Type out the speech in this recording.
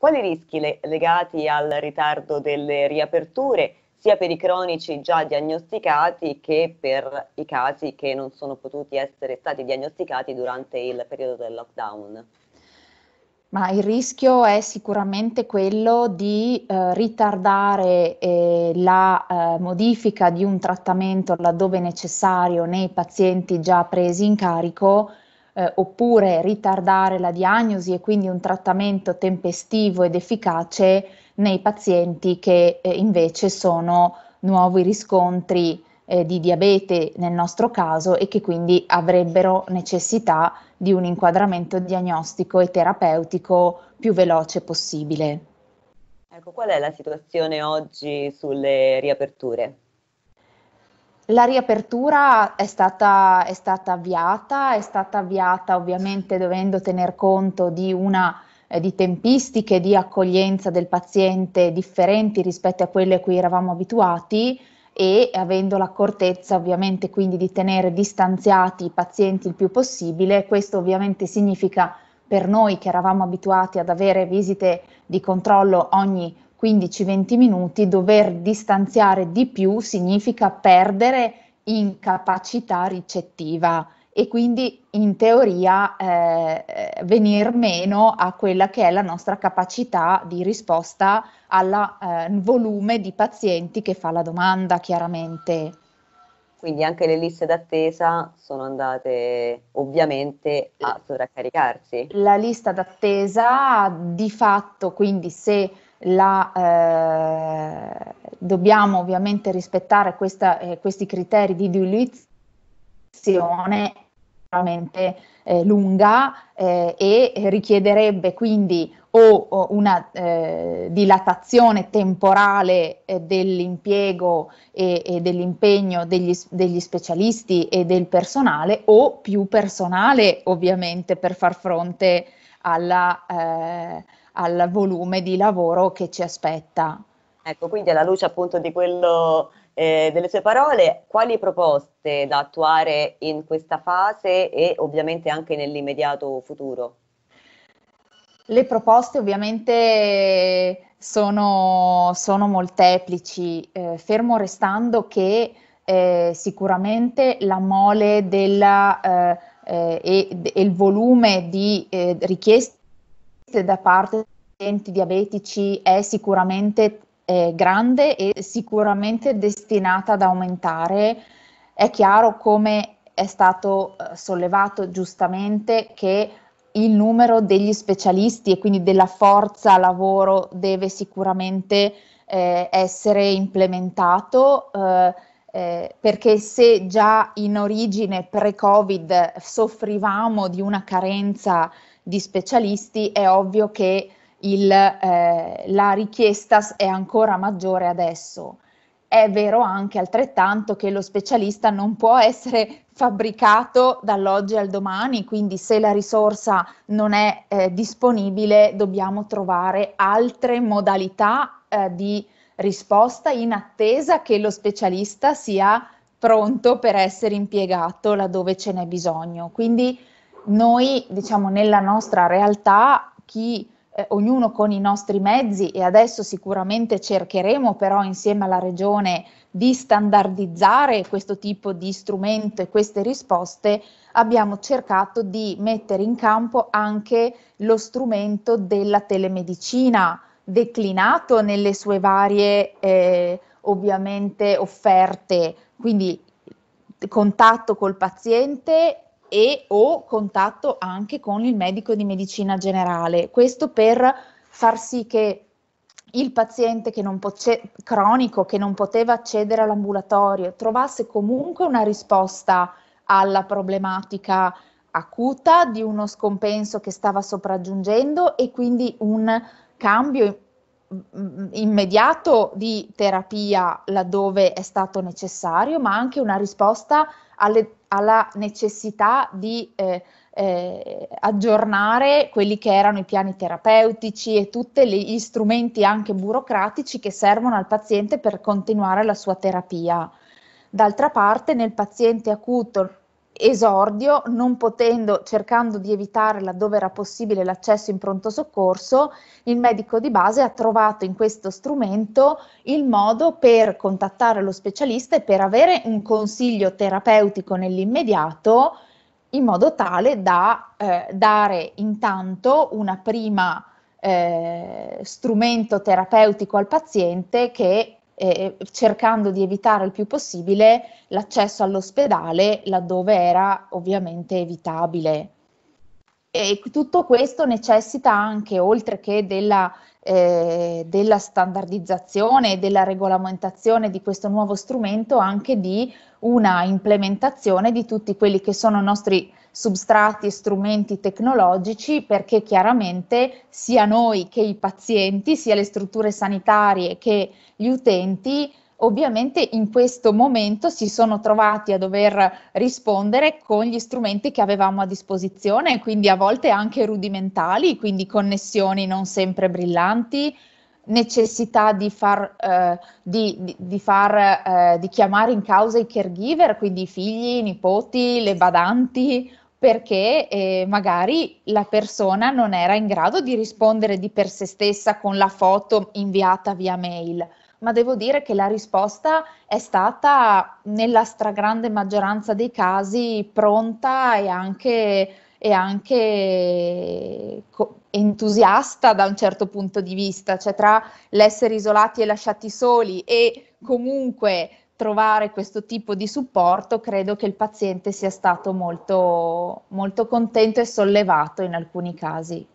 Quali rischi legati al ritardo delle riaperture sia per i cronici già diagnosticati che per i casi che non sono potuti essere stati diagnosticati durante il periodo del lockdown? Ma il rischio è sicuramente quello di eh, ritardare eh, la eh, modifica di un trattamento laddove necessario nei pazienti già presi in carico eh, oppure ritardare la diagnosi e quindi un trattamento tempestivo ed efficace nei pazienti che eh, invece sono nuovi riscontri eh, di diabete nel nostro caso e che quindi avrebbero necessità di un inquadramento diagnostico e terapeutico più veloce possibile. Ecco, qual è la situazione oggi sulle riaperture? La riapertura è stata, è stata, avviata, è stata avviata ovviamente dovendo tener conto di, una, eh, di tempistiche di accoglienza del paziente differenti rispetto a quelle a cui eravamo abituati e avendo l'accortezza ovviamente quindi di tenere distanziati i pazienti il più possibile, questo ovviamente significa per noi che eravamo abituati ad avere visite di controllo ogni 15-20 minuti, dover distanziare di più significa perdere in capacità ricettiva e quindi in teoria eh, venir meno a quella che è la nostra capacità di risposta al eh, volume di pazienti che fa la domanda chiaramente. Quindi anche le liste d'attesa sono andate ovviamente a sovraccaricarsi. La lista d'attesa di fatto, quindi se la, eh, dobbiamo ovviamente rispettare questa, eh, questi criteri di diluizione veramente eh, lunga eh, e richiederebbe quindi o, o una eh, dilatazione temporale eh, dell'impiego e, e, dell'impegno degli, degli specialisti e del personale o più personale ovviamente per far fronte alla, eh, al volume di lavoro che ci aspetta. Ecco, quindi alla luce appunto di quello eh, delle sue parole, quali proposte da attuare in questa fase e ovviamente anche nell'immediato futuro? Le proposte ovviamente sono, sono molteplici, eh, fermo restando che eh, sicuramente la mole della, eh, eh, e, e, il volume di eh, richieste da parte degli enti diabetici è sicuramente eh, grande e sicuramente destinata ad aumentare. È chiaro come è stato eh, sollevato giustamente che il numero degli specialisti e quindi della forza lavoro deve sicuramente eh, essere implementato eh, eh, perché se già in origine pre-Covid soffrivamo di una carenza di specialisti, è ovvio che il, eh, la richiesta è ancora maggiore adesso. È vero anche altrettanto che lo specialista non può essere fabbricato dall'oggi al domani, quindi se la risorsa non è eh, disponibile dobbiamo trovare altre modalità eh, di risposta in attesa che lo specialista sia pronto per essere impiegato laddove ce n'è bisogno. Quindi noi, diciamo, nella nostra realtà, chi, eh, ognuno con i nostri mezzi, e adesso sicuramente cercheremo però insieme alla Regione di standardizzare questo tipo di strumento e queste risposte, abbiamo cercato di mettere in campo anche lo strumento della telemedicina, declinato nelle sue varie eh, ovviamente offerte, quindi contatto col paziente e o contatto anche con il medico di medicina generale. Questo per far sì che il paziente che poce- cronico che non poteva accedere all'ambulatorio trovasse comunque una risposta alla problematica acuta di uno scompenso che stava sopraggiungendo e quindi un cambio Mm, immediato di terapia laddove è stato necessario, ma anche una risposta alle, alla necessità di eh, eh, aggiornare quelli che erano i piani terapeutici e tutti gli strumenti anche burocratici che servono al paziente per continuare la sua terapia. D'altra parte nel paziente acuto esordio, non potendo, cercando di evitare laddove era possibile l'accesso in pronto soccorso, il medico di base ha trovato in questo strumento il modo per contattare lo specialista e per avere un consiglio terapeutico nell'immediato, in modo tale da eh, dare intanto una prima eh, strumento terapeutico al paziente che eh, cercando di evitare il più possibile l'accesso all'ospedale laddove era ovviamente evitabile. E tutto questo necessita anche, oltre che della, eh, della standardizzazione e della regolamentazione di questo nuovo strumento, anche di una implementazione di tutti quelli che sono i nostri substrati e strumenti tecnologici perché chiaramente sia noi che i pazienti, sia le strutture sanitarie che gli utenti ovviamente in questo momento si sono trovati a dover rispondere con gli strumenti che avevamo a disposizione, quindi a volte anche rudimentali, quindi connessioni non sempre brillanti, necessità di far, eh, di, di, di, far eh, di chiamare in causa i caregiver, quindi i figli, i nipoti, le badanti perché eh, magari la persona non era in grado di rispondere di per se stessa con la foto inviata via mail, ma devo dire che la risposta è stata nella stragrande maggioranza dei casi pronta e anche, e anche co- entusiasta da un certo punto di vista, cioè tra l'essere isolati e lasciati soli e comunque trovare questo tipo di supporto, credo che il paziente sia stato molto, molto contento e sollevato in alcuni casi.